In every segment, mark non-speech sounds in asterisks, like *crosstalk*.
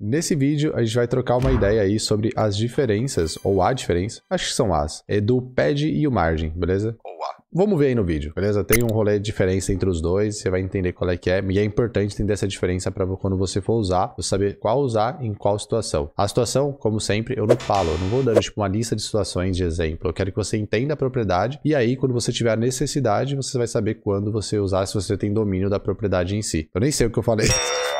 Nesse vídeo, a gente vai trocar uma ideia aí sobre as diferenças, ou a diferença, acho que são as, é do pad e o margem, beleza? Vamos ver aí no vídeo, beleza? Tem um rolê de diferença entre os dois, você vai entender qual é que é, e é importante entender essa diferença para quando você for usar, você saber qual usar em qual situação. A situação, como sempre, eu não falo, eu não vou dando tipo uma lista de situações de exemplo, eu quero que você entenda a propriedade, e aí quando você tiver a necessidade, você vai saber quando você usar, se você tem domínio da propriedade em si. Eu nem sei o que eu falei. *laughs*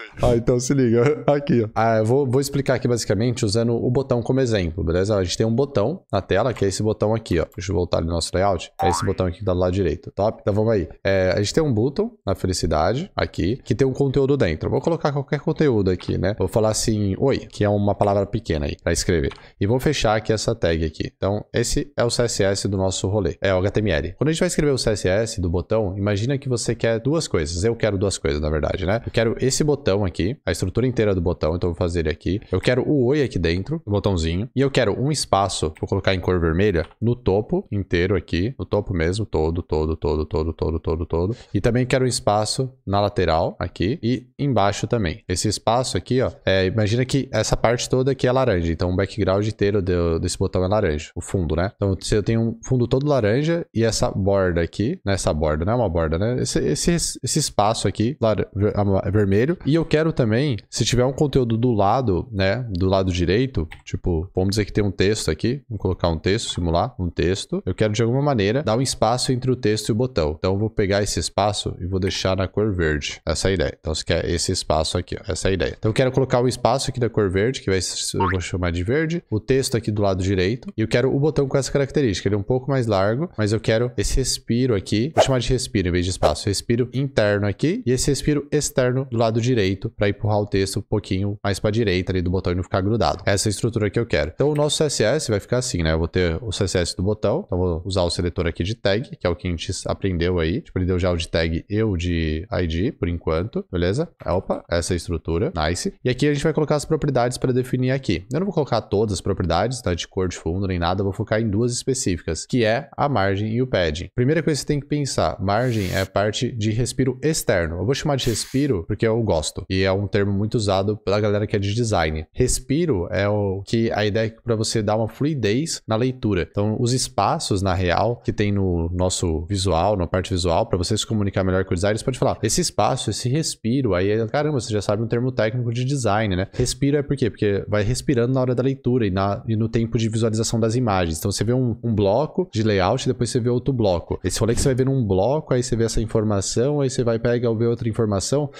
aí. Ah, então se liga. *laughs* Aqui, ó. Ah, eu vou, vou explicar aqui basicamente usando o botão como exemplo, beleza? A gente tem um botão na tela, que é esse botão aqui, ó. Deixa eu voltar no nosso layout. É esse botão aqui tá do lado direito, top? Então vamos aí. É, a gente tem um button na felicidade, aqui, que tem um conteúdo dentro. Vou colocar qualquer conteúdo aqui, né? Vou falar assim, oi, que é uma palavra pequena aí, pra escrever. E vou fechar aqui essa tag aqui. Então, esse é o CSS do nosso rolê. É o HTML. Quando a gente vai escrever o CSS do botão, imagina que você quer duas coisas. Eu quero duas coisas, na verdade, né? Eu quero esse botão botão aqui, a estrutura inteira do botão, então eu vou fazer ele aqui. Eu quero o oi aqui dentro, o botãozinho, e eu quero um espaço, vou colocar em cor vermelha, no topo inteiro aqui, no topo mesmo, todo, todo, todo, todo, todo, todo, todo. E também quero um espaço na lateral aqui e embaixo também. Esse espaço aqui, ó, é, imagina que essa parte toda aqui é laranja, então o background inteiro do, desse botão é laranja, o fundo, né? Então se eu tenho um fundo todo laranja e essa borda aqui, nessa né, borda, não é uma borda, né? Esse, esse, esse espaço aqui, lar, é vermelho, e e eu quero também, se tiver um conteúdo do lado, né, do lado direito, tipo, vamos dizer que tem um texto aqui, vamos colocar um texto, simular um texto. Eu quero de alguma maneira dar um espaço entre o texto e o botão. Então eu vou pegar esse espaço e vou deixar na cor verde. Essa é a ideia. Então você quer esse espaço aqui, ó. essa é a ideia. Então eu quero colocar o um espaço aqui da cor verde, que vai eu vou chamar de verde, o texto aqui do lado direito, e eu quero o botão com essa característica. Ele é um pouco mais largo, mas eu quero esse respiro aqui, vou chamar de respiro em vez de espaço, respiro interno aqui e esse respiro externo do lado direito direito para empurrar o texto um pouquinho mais para direita ali do botão e não ficar grudado. Essa é a estrutura que eu quero. Então o nosso CSS vai ficar assim, né? Eu vou ter o CSS do botão, então vou usar o seletor aqui de tag, que é o que a gente aprendeu aí. A tipo, gente aprendeu já o de tag e o de ID, por enquanto, beleza? Opa, essa é a estrutura, nice. E aqui a gente vai colocar as propriedades para definir aqui. Eu não vou colocar todas as propriedades, tá? De cor de fundo nem nada, vou focar em duas específicas, que é a margem e o padding. Primeira coisa que você tem que pensar, margem é parte de respiro externo. Eu vou chamar de respiro porque eu gosto gosto. E é um termo muito usado pela galera que é de design. Respiro é o que a ideia é para você dar uma fluidez na leitura. Então, os espaços, na real, que tem no nosso visual, na parte visual, para você se comunicar melhor com o design, você pode falar esse espaço, esse respiro. Aí, é, caramba, você já sabe um termo técnico de design, né? Respiro é por quê? Porque vai respirando na hora da leitura e, na, e no tempo de visualização das imagens. Então, você vê um, um bloco de layout e depois você vê outro bloco. Esse rolê que você vai ver num bloco, aí você vê essa informação, aí você vai pegar ou ver outra informação.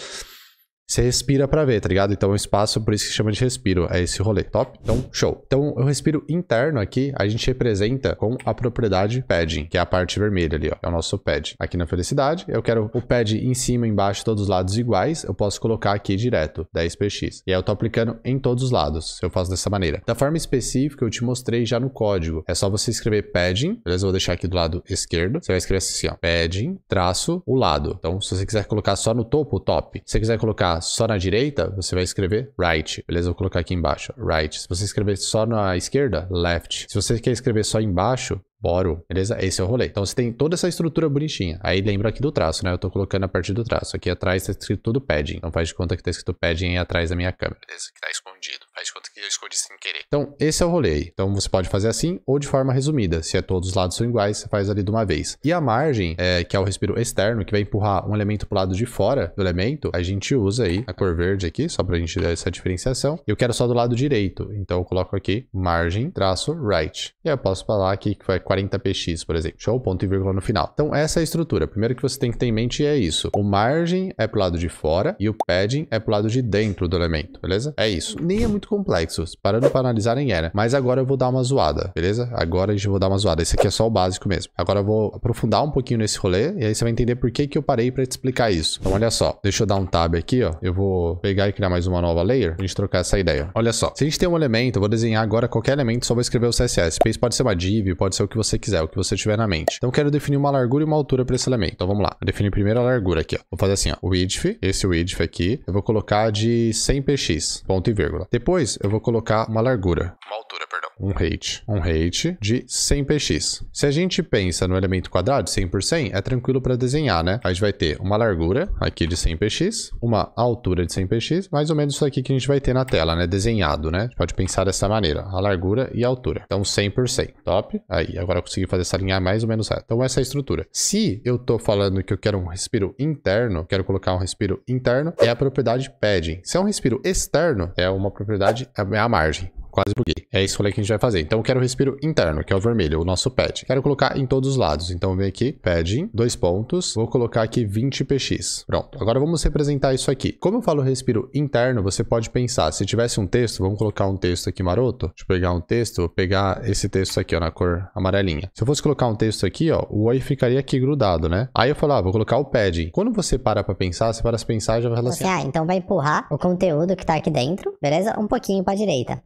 Você respira para ver, tá ligado? Então o é espaço, por isso que chama de respiro, é esse rolê, top? Então, show. Então, o respiro interno aqui, a gente representa com a propriedade padding, que é a parte vermelha ali, ó, é o nosso pad. Aqui na felicidade, eu quero o pad em cima, embaixo, todos os lados iguais, eu posso colocar aqui direto, 10px. E aí eu tô aplicando em todos os lados, se eu faço dessa maneira. Da forma específica, eu te mostrei já no código. É só você escrever padding, beleza? Eu vou deixar aqui do lado esquerdo. Você vai escrever assim, ó, padding, traço, o lado. Então, se você quiser colocar só no topo, top. Se você quiser colocar só na direita, você vai escrever right. Beleza? vou colocar aqui embaixo. Right. Se você escrever só na esquerda, left. Se você quer escrever só embaixo, borrow. Beleza? Esse é o rolê. Então você tem toda essa estrutura bonitinha. Aí lembra aqui do traço, né? Eu tô colocando a partir do traço. Aqui atrás tá escrito tudo padding. Então faz de conta que tá escrito padding aí atrás da minha câmera. Beleza? Que tá escondido. Faz de conta que eu escolhi sem querer. Então, esse é o rolê aí. Então, você pode fazer assim ou de forma resumida. Se é todos os lados são iguais, você faz ali de uma vez. E a margem, é, que é o respiro externo, que vai empurrar um elemento pro lado de fora do elemento, a gente usa aí a cor verde aqui, só pra gente dar essa diferenciação. Eu quero só do lado direito. Então, eu coloco aqui margem, traço, right. E eu posso falar aqui que foi 40px, por exemplo. Show, ponto e vírgula no final. Então, essa é a estrutura. Primeiro que você tem que ter em mente é isso. O margem é pro lado de fora e o padding é pro lado de dentro do elemento, beleza? É isso. Nem é muito complexo complexos. Parando para analisar, nem era. Mas agora eu vou dar uma zoada, beleza? Agora a gente vou dar uma zoada. Esse aqui é só o básico mesmo. Agora eu vou aprofundar um pouquinho nesse rolê e aí você vai entender por que, que eu parei para te explicar isso. Então, olha só. Deixa eu dar um tab aqui, ó. Eu vou pegar e criar mais uma nova layer pra gente trocar essa ideia. Olha só. Se a gente tem um elemento, eu vou desenhar agora qualquer elemento, só vou escrever o CSS. Space pode ser uma div, pode ser o que você quiser, o que você tiver na mente. Então, eu quero definir uma largura e uma altura para esse elemento. Então, vamos lá. Vou definir primeiro a largura aqui, ó. Vou fazer assim, ó. Width, esse width aqui, eu vou colocar de 100px, ponto e vírgula. Depois, eu vou vou colocar uma largura. Uma altura, um rate, um rate de 100 px. Se a gente pensa no elemento quadrado, 100 por 100, é tranquilo para desenhar, né? A gente vai ter uma largura aqui de 100 px, uma altura de 100 px, mais ou menos isso aqui que a gente vai ter na tela, né? Desenhado, né? pode pensar dessa maneira, a largura e a altura. Então 100 por 100, top? Aí, agora eu consegui fazer essa linha mais ou menos reta. Então essa é a estrutura. Se eu tô falando que eu quero um respiro interno, quero colocar um respiro interno, é a propriedade padding. Se é um respiro externo, é uma propriedade, é a margem quase buguei. É isso aí que a gente vai fazer. Então eu quero o respiro interno, que é o vermelho, o nosso pad. Quero colocar em todos os lados. Então eu venho aqui, padding, dois pontos. Vou colocar aqui 20 px. Pronto. Agora vamos representar isso aqui. Como eu falo respiro interno, você pode pensar, se tivesse um texto, vamos colocar um texto aqui maroto. Deixa eu pegar um texto, vou pegar esse texto aqui, ó, na cor amarelinha. Se eu fosse colocar um texto aqui, ó, o oi ficaria aqui grudado, né? Aí eu falo, ah, vou colocar o padding. Quando você para pra pensar, você para pra pensar e já vai relacionar. Assim, ah, então vai empurrar o conteúdo que tá aqui dentro, beleza? Um pouquinho pra direita.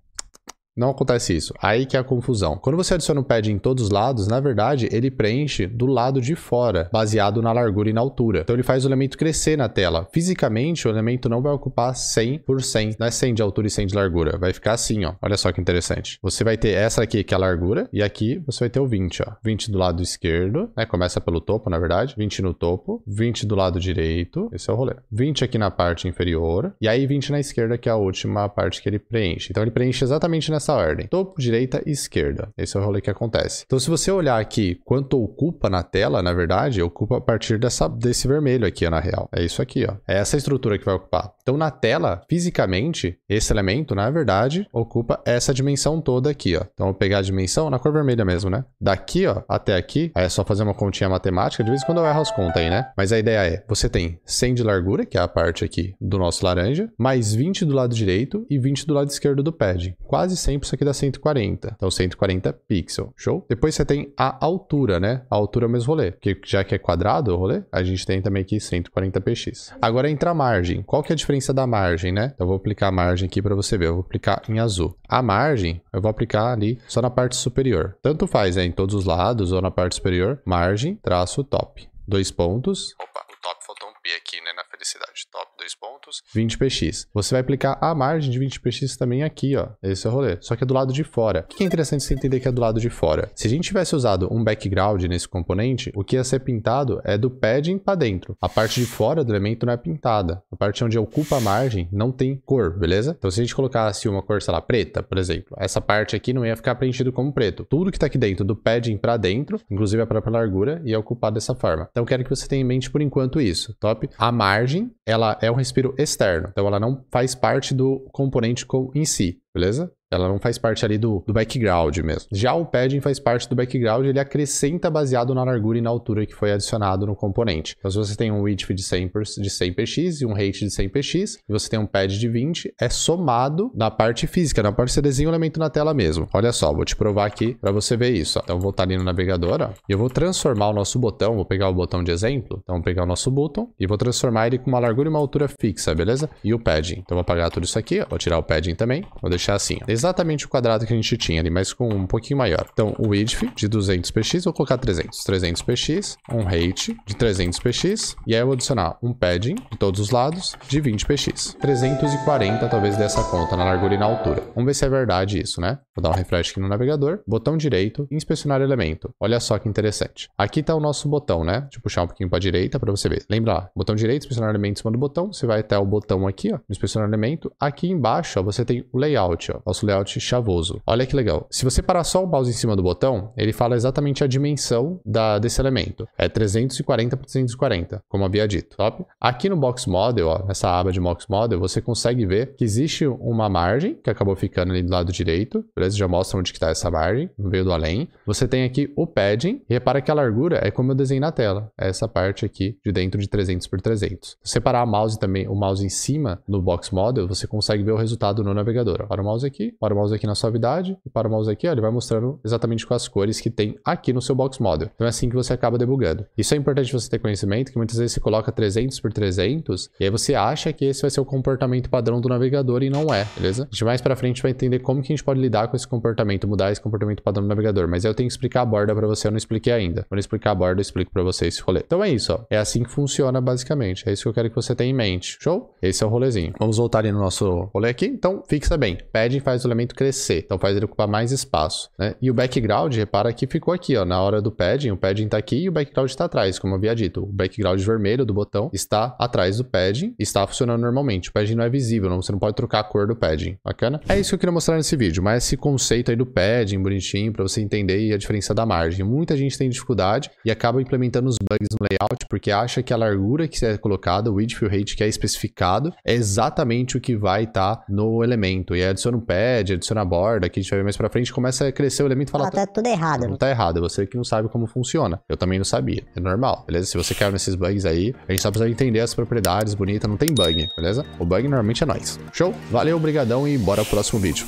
Não acontece isso. Aí que é a confusão. Quando você adiciona um pad em todos os lados, na verdade, ele preenche do lado de fora, baseado na largura e na altura. Então ele faz o elemento crescer na tela. Fisicamente, o elemento não vai ocupar 100 por 100. Não é 100 de altura e 100 de largura. Vai ficar assim, ó. Olha só que interessante. Você vai ter essa aqui, que é a largura, e aqui você vai ter o 20, ó. 20 do lado esquerdo, né? Começa pelo topo, na verdade. 20 no topo, 20 do lado direito. Esse é o rolê. 20 aqui na parte inferior, e aí 20 na esquerda, que é a última parte que ele preenche. Então ele preenche exatamente nessa nessa ordem: topo, direita e esquerda. Esse é o rolê que acontece. Então, se você olhar aqui quanto ocupa na tela, na verdade, ocupa a partir dessa, desse vermelho aqui, ó, na real. É isso aqui, ó. É essa estrutura que vai ocupar. Então, na tela, fisicamente, esse elemento, na verdade, ocupa essa dimensão toda aqui, ó. Então, eu vou pegar a dimensão na cor vermelha mesmo, né? Daqui, ó, até aqui, aí é só fazer uma continha matemática. De vez em quando eu erro as contas aí, né? Mas a ideia é, você tem 100 de largura, que é a parte aqui do nosso laranja, mais 20 do lado direito e 20 do lado esquerdo do pad. Quase 100 100, isso aqui dá 140. Então 140 pixels, show? Depois você tem a altura, né? A altura é o mesmo rolê, porque já que é quadrado o rolê, a gente tem também aqui 140px. Agora entra a margem. Qual que é a diferença da margem, né? Então eu vou aplicar a margem aqui para você ver, eu vou aplicar em azul. A margem eu vou aplicar ali só na parte superior. Tanto faz, é né? em todos os lados ou na parte superior, margem, traço top. Dois pontos. Opa, o top faltou um P aqui felicidade. Top, dois pontos. 20px. Você vai aplicar a margem de 20px também aqui, ó. Esse é o rolê. Só que é do lado de fora. O que é interessante você entender que é do lado de fora? Se a gente tivesse usado um background nesse componente, o que ia ser pintado é do padding para dentro. A parte de fora do elemento não é pintada. A parte onde ocupa a margem não tem cor, beleza? Então se a gente colocasse uma cor, sei lá, preta, por exemplo, essa parte aqui não ia ficar preenchido como preto. Tudo que tá aqui dentro, do padding para dentro, inclusive a própria largura, ia ocupar dessa forma. Então quero que você tenha em mente por enquanto isso, top? A margem margem, ela é um respiro externo, então ela não faz parte do componente em si, beleza? Ela não faz parte ali do, do background mesmo. Já o padding faz parte do background, ele acrescenta baseado na largura e na altura que foi adicionado no componente. Então, se você tem um width de 100, de 100 px e um height de 100 px, e você tem um pad de 20, é somado na parte física, na parte você desenha o elemento na tela mesmo. Olha só, vou te provar aqui para você ver isso. Ó. Então, vou estar tá ali no navegador, ó, e eu vou transformar o nosso botão, vou pegar o botão de exemplo, então vou pegar o nosso button e vou transformar ele com uma largura e uma altura fixa, beleza? E o padding. Então, vou apagar tudo isso aqui, ó. vou tirar o padding também, vou deixar assim. Ó exatamente o quadrado que a gente tinha ali, mas com um pouquinho maior. Então, o width de 200px, vou colocar 300. 300px, um height de 300px, e aí eu vou adicionar um padding de todos os lados de 20px. 340 talvez dessa conta na largura e na altura. Vamos ver se é verdade isso, né? Vou dar um refresh aqui no navegador, botão direito, inspecionar elemento. Olha só que interessante. Aqui está o nosso botão, né? Deixa eu puxar um pouquinho para direita para você ver. Lembra lá, botão direito, inspecionar elemento em cima do botão, você vai até o botão aqui, ó, inspecionar elemento. Aqui embaixo, ó, você tem o layout, ó, nosso layout chavoso. Olha que legal. Se você parar só o mouse em cima do botão, ele fala exatamente a dimensão da, desse elemento. É 340 por 340, como havia dito, top? Aqui no Box Model, ó, nessa aba de Box Model, você consegue ver que existe uma margem que acabou ficando ali do lado direito, beleza? Já mostra onde está essa margem, no meio do além. Você tem aqui o padding, e repara que a largura é como eu desenhei na tela, é essa parte aqui de dentro de 300 por 300. Se você parar o mouse também, o mouse em cima no Box Model, você consegue ver o resultado no navegador. Para o mouse aqui, para o mouse aqui na suavidade e para o mouse aqui, ó, ele vai mostrando exatamente com as cores que tem aqui no seu box model. Então é assim que você acaba debugando. Isso é importante você ter conhecimento, que muitas vezes você coloca 300 por 300 e aí você acha que esse vai ser o comportamento padrão do navegador e não é, beleza? A gente mais para frente vai entender como que a gente pode lidar com esse comportamento, mudar esse comportamento padrão do navegador, mas eu tenho que explicar a borda para você, eu não expliquei ainda. Quando eu explicar a borda, eu explico para você esse rolê. Então é isso, ó. É assim que funciona basicamente. É isso que eu quero que você tenha em mente. Show? Esse é o rolezinho. Vamos voltar ali no nosso rolê aqui. Então, fixa bem. Pede e faz o elemento crescer, então faz ele ocupar mais espaço. Né? E o background, repara que ficou aqui, ó, na hora do padding, o padding está aqui e o background está atrás, como eu havia dito. O background vermelho do botão está atrás do padding e está funcionando normalmente. O padding não é visível, não, você não pode trocar a cor do padding, bacana? É isso que eu queria mostrar nesse vídeo, mas esse conceito aí do padding bonitinho para você entender a diferença da margem. Muita gente tem dificuldade e acaba implementando os bugs no layout porque acha que a largura que é colocada, o width e o height que é especificado, é exatamente o que vai estar tá no elemento. E aí adiciona um padding, adiciona a borda, que a gente vai ver mais pra frente, começa a crescer o elemento e fala... Ah, tá tudo errado. Não tá errado, você que não sabe como funciona. Eu também não sabia, é normal, beleza? Se você quer nesses bugs aí, a gente só precisa entender as propriedades bonitas, não tem bug, beleza? O bug normalmente é nós. Show? Valeu, obrigadão e bora pro próximo vídeo.